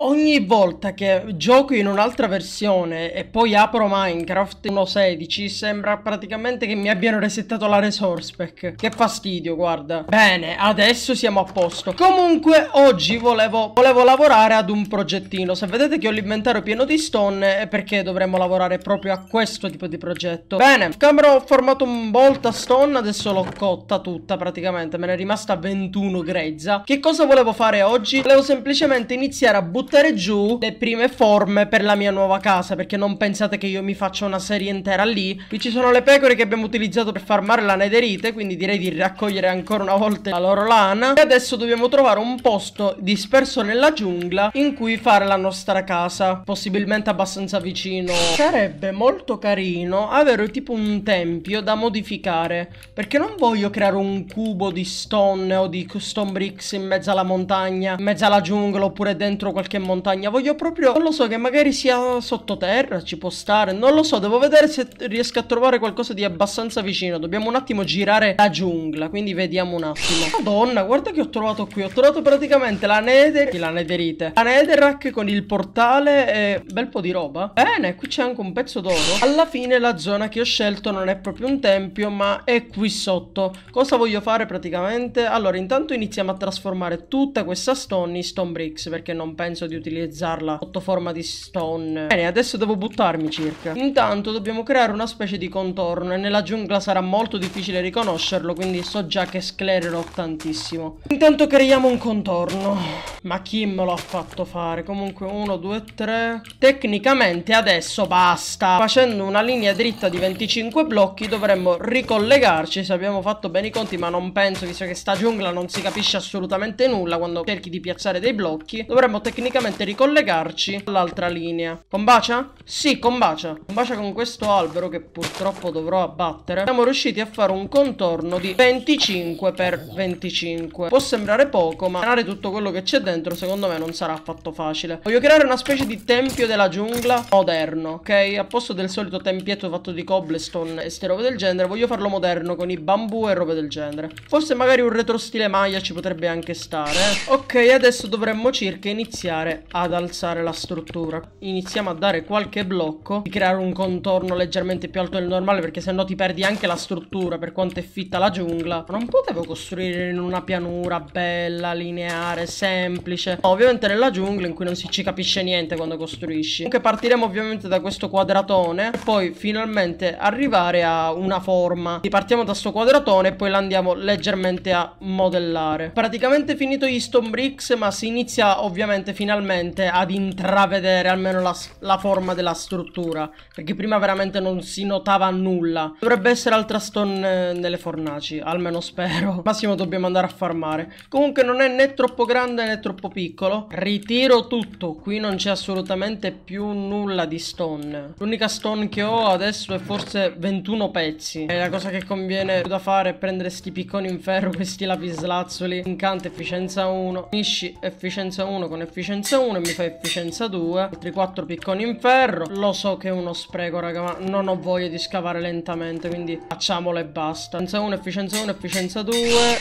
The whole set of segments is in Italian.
Ogni volta che gioco in un'altra versione e poi apro Minecraft 1.16 sembra praticamente che mi abbiano resettato la resource pack. Che fastidio, guarda. Bene, adesso siamo a posto. Comunque oggi volevo, volevo lavorare ad un progettino. Se vedete che ho l'inventario pieno di stone è perché dovremmo lavorare proprio a questo tipo di progetto. Bene, camera ho formato un volta stone, adesso l'ho cotta tutta praticamente. Me ne è rimasta 21 grezza. Che cosa volevo fare oggi? Volevo semplicemente iniziare a buttare buttare giù le prime forme per la mia nuova casa perché non pensate che io mi faccia una serie intera lì. Qui ci sono le pecore che abbiamo utilizzato per farmare la nederite, quindi direi di raccogliere ancora una volta la loro lana. E adesso dobbiamo trovare un posto disperso nella giungla in cui fare la nostra casa, possibilmente abbastanza vicino. Sarebbe molto carino avere tipo un tempio da modificare, perché non voglio creare un cubo di stone o di stone bricks in mezzo alla montagna, in mezzo alla giungla oppure dentro qualche qualche montagna. Voglio proprio... Non lo so, che magari sia sottoterra, ci può stare. Non lo so, devo vedere se riesco a trovare qualcosa di abbastanza vicino. Dobbiamo un attimo girare la giungla, quindi vediamo un attimo. Madonna, guarda che ho trovato qui. Ho trovato praticamente la nether... La netherite. La netherrack con il portale e... Bel po' di roba. Bene, qui c'è anche un pezzo d'oro. Alla fine la zona che ho scelto non è proprio un tempio, ma è qui sotto. Cosa voglio fare praticamente? Allora, intanto iniziamo a trasformare tutta questa stone in stone bricks, perché non penso di utilizzarla sotto forma di stone. Bene, adesso devo buttarmi circa. Intanto dobbiamo creare una specie di contorno e nella giungla sarà molto difficile riconoscerlo, quindi so già che sclererò tantissimo. Intanto creiamo un contorno. Ma chi me lo ha fatto fare? Comunque uno, due, tre... Tecnicamente adesso basta. Facendo una linea dritta di 25 blocchi dovremmo ricollegarci se abbiamo fatto bene i conti, ma non penso, visto che sta giungla non si capisce assolutamente nulla quando cerchi di piazzare dei blocchi. Dovremmo tecnicamente praticamente ricollegarci all'altra linea. Combacia? Sì, combacia. Combacia con questo albero che purtroppo dovrò abbattere. Siamo riusciti a fare un contorno di 25 x 25. Può sembrare poco, ma creare tutto quello che c'è dentro secondo me non sarà affatto facile. Voglio creare una specie di tempio della giungla moderno, ok? A posto del solito tempietto fatto di cobblestone e ste robe del genere, voglio farlo moderno con i bambù e robe del genere. Forse magari un retrostile maglia ci potrebbe anche stare. Eh. Ok, adesso dovremmo circa iniziare iniziare ad alzare la struttura. Iniziamo a dare qualche blocco, di creare un contorno leggermente più alto del normale perché se no ti perdi anche la struttura per quanto è fitta la giungla. Non potevo costruire in una pianura bella, lineare, semplice. ovviamente nella giungla in cui non si ci capisce niente quando costruisci. Comunque partiremo ovviamente da questo quadratone e poi finalmente arrivare a una forma. Quindi partiamo da sto quadratone e poi l'andiamo leggermente a modellare. Praticamente finito gli stone bricks ma si inizia ovviamente finalmente finalmente ad intravedere almeno la, la, forma della struttura, perché prima veramente non si notava nulla. Dovrebbe essere altra stone eh, nelle fornaci, almeno spero. Massimo dobbiamo andare a farmare. Comunque non è né troppo grande né troppo piccolo. Ritiro tutto, qui non c'è assolutamente più nulla di stone. L'unica stone che ho adesso è forse 21 pezzi. E la cosa che conviene da fare è prendere sti picconi in ferro, questi lapislazzoli. Incante efficienza 1, finisci efficienza 1 con efficienza efficienza 1 e mi fa efficienza 2. Altri 4 picconi in ferro. Lo so che è uno spreco, raga, ma non ho voglia di scavare lentamente, quindi facciamolo e basta. Efficienza 1, efficienza 1, efficienza 2.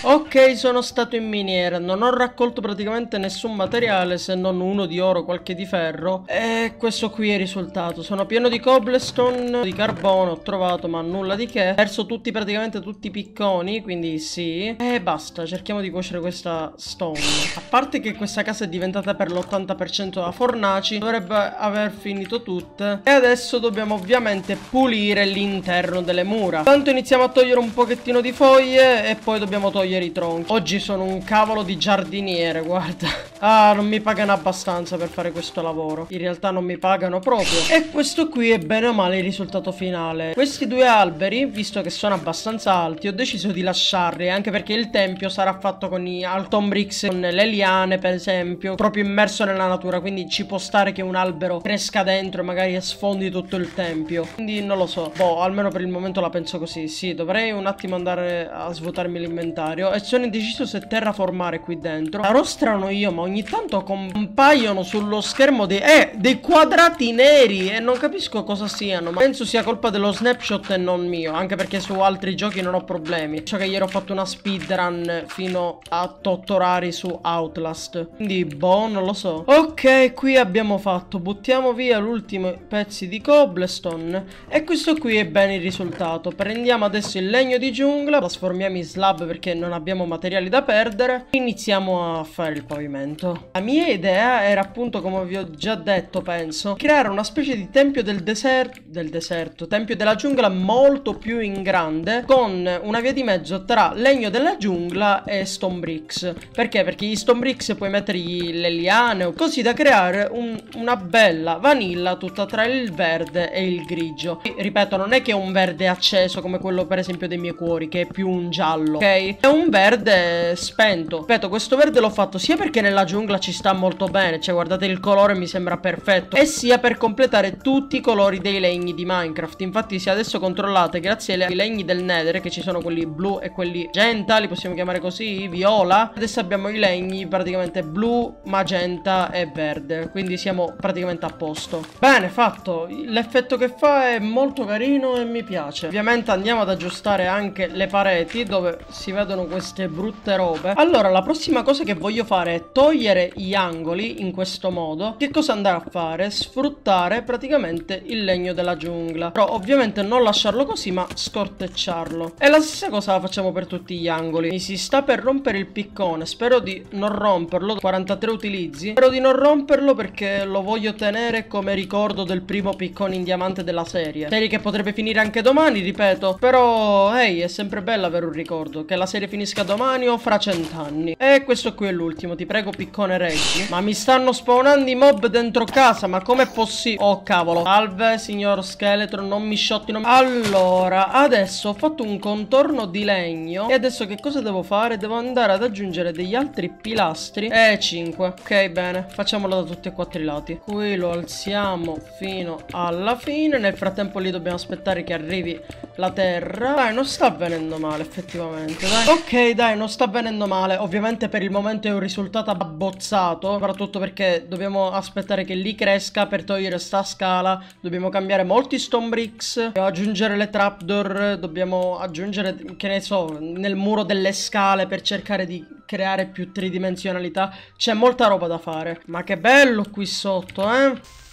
Ok, sono stato in miniera. Non ho raccolto praticamente nessun materiale, se non uno di oro, qualche di ferro. E questo qui è il risultato. Sono pieno di cobblestone, di carbone ho trovato, ma nulla di che. Ho perso tutti, praticamente tutti i picconi, quindi sì. E basta, cerchiamo di cuocere questa stone. A parte che questa casa è diventata per lo all'80% da fornaci dovrebbe aver finito tutte e adesso dobbiamo ovviamente pulire l'interno delle mura tanto iniziamo a togliere un pochettino di foglie e poi dobbiamo togliere i tronchi oggi sono un cavolo di giardiniere guarda Ah, non mi pagano abbastanza per fare questo lavoro. In realtà non mi pagano proprio. E questo qui è bene o male il risultato finale. Questi due alberi, visto che sono abbastanza alti, ho deciso di lasciarli. Anche perché il tempio sarà fatto con i Alton Bricks, con le liane, per esempio. Proprio immerso nella natura. Quindi ci può stare che un albero cresca dentro e magari sfondi tutto il tempio. Quindi non lo so. Boh, almeno per il momento la penso così. Sì, dovrei un attimo andare a svuotarmi l'inventario. E sono indeciso se terraformare qui dentro. Sarò strano io, ma ogni tanto compaiono sullo schermo dei, eh, dei quadrati neri e non capisco cosa siano, ma penso sia colpa dello snapshot e non mio, anche perché su altri giochi non ho problemi. So che ieri ho fatto una speedrun fino a tottorari su Outlast, quindi boh, non lo so. Ok, qui abbiamo fatto, buttiamo via l'ultimo pezzo di cobblestone e questo qui è bene il risultato. Prendiamo adesso il legno di giungla, trasformiamo in slab perché non abbiamo materiali da perdere, iniziamo a fare il pavimento appunto. La mia idea era appunto, come vi ho già detto, penso, creare una specie di tempio del deserto, del deserto, tempio della giungla molto più in grande, con una via di mezzo tra legno della giungla e stone bricks. Perché? Perché gli stone bricks puoi mettergli le liane, così da creare un, una bella vanilla tutta tra il verde e il grigio. E, ripeto, non è che è un verde acceso come quello per esempio dei miei cuori, che è più un giallo, ok? È un verde spento. Ripeto, questo verde l'ho fatto sia perché nella giungla ci sta molto bene, cioè guardate il colore mi sembra perfetto. E sia per completare tutti i colori dei legni di Minecraft, infatti se adesso controllate grazie ai legni del Nether che ci sono quelli blu e quelli magenta, li possiamo chiamare così, viola, adesso abbiamo i legni praticamente blu, magenta e verde, quindi siamo praticamente a posto. Bene, fatto, l'effetto che fa è molto carino e mi piace. Ovviamente andiamo ad aggiustare anche le pareti dove si vedono queste brutte robe. Allora, la prossima cosa che voglio fare è togliere togliere gli angoli in questo modo, che cosa andare a fare? Sfruttare praticamente il legno della giungla. Però ovviamente non lasciarlo così, ma scortecciarlo. E la stessa cosa la facciamo per tutti gli angoli. Mi si sta per rompere il piccone, spero di non romperlo, 43 utilizzi. Spero di non romperlo perché lo voglio tenere come ricordo del primo piccone in diamante della serie. Serie che potrebbe finire anche domani, ripeto. Però, ehi, hey, è sempre bello avere un ricordo. Che la serie finisca domani o fra cent'anni. E questo qui è l'ultimo, ti prego piccone piccone reggi. Ma mi stanno spawnando i mob dentro casa. Ma com'è possibile? Oh, cavolo. Salve, signor scheletro. Non mi sciottino. Allora, adesso ho fatto un contorno di legno. E adesso che cosa devo fare? Devo andare ad aggiungere degli altri pilastri. Eh, e 5. Ok, bene. Facciamolo da tutti e quattro i lati. Qui lo alziamo fino alla fine. Nel frattempo lì dobbiamo aspettare che arrivi la terra. Dai, non sta avvenendo male, effettivamente. Dai. Ok, dai, non sta avvenendo male. Ovviamente per il momento è un risultato abbastanza bozzato soprattutto perché dobbiamo aspettare che lì cresca per togliere sta scala dobbiamo cambiare molti stone bricks dobbiamo aggiungere le trapdoor dobbiamo aggiungere che ne so nel muro delle scale per cercare di creare più tridimensionalità c'è molta roba da fare ma che bello qui sotto eh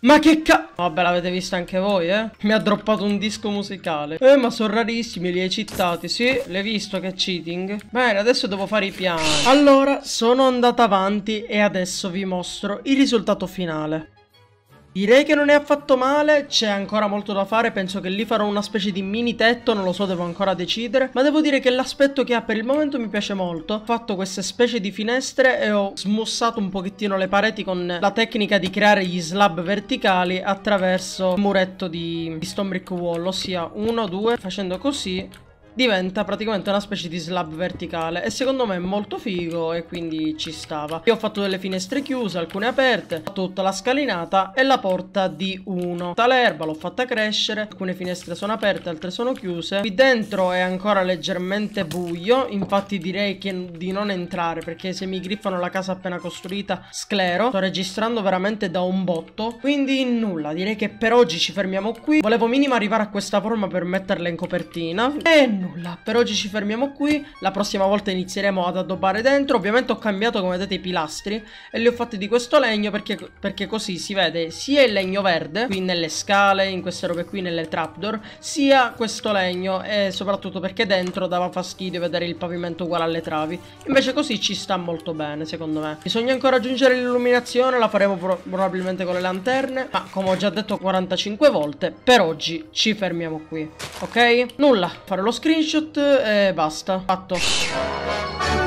ma che ca... Vabbè, l'avete visto anche voi, eh? Mi ha droppato un disco musicale. Eh, ma sono rarissimi, li hai citati, sì? L'hai visto che cheating? Bene, adesso devo fare i piani. Allora, sono andata avanti e adesso vi mostro il risultato finale. Direi che non è affatto male, c'è ancora molto da fare, penso che lì farò una specie di mini tetto, non lo so, devo ancora decidere, ma devo dire che l'aspetto che ha per il momento mi piace molto, ho fatto queste specie di finestre e ho smussato un pochettino le pareti con la tecnica di creare gli slab verticali attraverso il muretto di, di stone brick wall, ossia uno, due, facendo così diventa praticamente una specie di slab verticale e secondo me è molto figo e quindi ci stava. Io ho fatto delle finestre chiuse, alcune aperte, ho fatto tutta la scalinata e la porta di uno. Talerba l'ho fatta crescere, alcune finestre sono aperte, altre sono chiuse. Qui dentro è ancora leggermente buio, infatti direi che di non entrare perché se mi griffano la casa appena costruita sclero. Sto registrando veramente da un botto, quindi nulla, direi che per oggi ci fermiamo qui. Volevo minimo arrivare a questa forma per metterla in copertina e nulla nulla. Per oggi ci fermiamo qui, la prossima volta inizieremo ad addobbare dentro. Ovviamente ho cambiato come vedete i pilastri e li ho fatti di questo legno perché, perché così si vede sia il legno verde, qui nelle scale, in queste robe qui, nelle trapdoor, sia questo legno e soprattutto perché dentro dava fastidio vedere il pavimento uguale alle travi. Invece così ci sta molto bene secondo me. Bisogna ancora aggiungere l'illuminazione, la faremo pro probabilmente con le lanterne, ma come ho già detto 45 volte, per oggi ci fermiamo qui. Ok? Nulla, fare lo screen screenshot e eh, basta. Fatto.